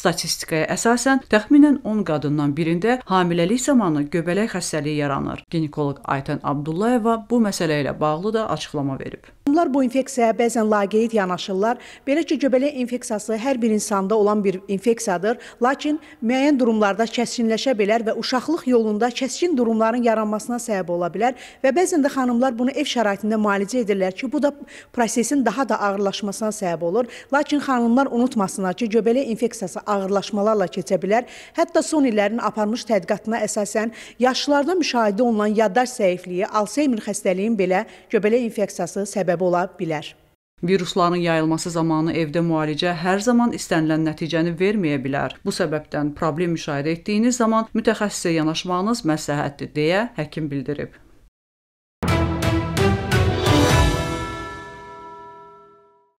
Statistikaya əsasən təxminən 10 qadından birində hamiləlik zamanı göbələk xəstəliyi yaranır. Ginekoloq Aytən Abdullayeva bu məsələ ilə bağlı da açıqlama verib. Onlar bu infeksiyaya bəzən laqeyd yanaşırlar. Belə ki, göbələk infeksiyası hər bir insanda olan bir infeksiyadır, lakin müəyyən durumlarda kəskinləşə bilər və uşaqlıq yolunda kəskin durumların yaranmasına səbəb ola bilər və bəzən də xanımlar bunu ev şəraitində müalicə edirlər ki, bu da prosesin daha da ağırlaşmasına səbəb olur. Lakin xanımlar unutmasınlar ki, göbələk infeksiyası ağırlaşmalarla keçə bilər. Hətta son illərin aparmış tədqiqatına əsasən yaşlılarda müşahidə olunan yaddaş zəifliyi Alzheimer xəstəliyin belə göbələk infeksiyası səbəbi ola bilər. Virusların yayılması zamanı evdə müalicə hər zaman istənilən nəticəni verməyə bilər. Bu səbəbdən problem müşahidə etdiyiniz zaman mütəxəssisə yanaşmağınız məsləhətdir deyə həkim bildirib.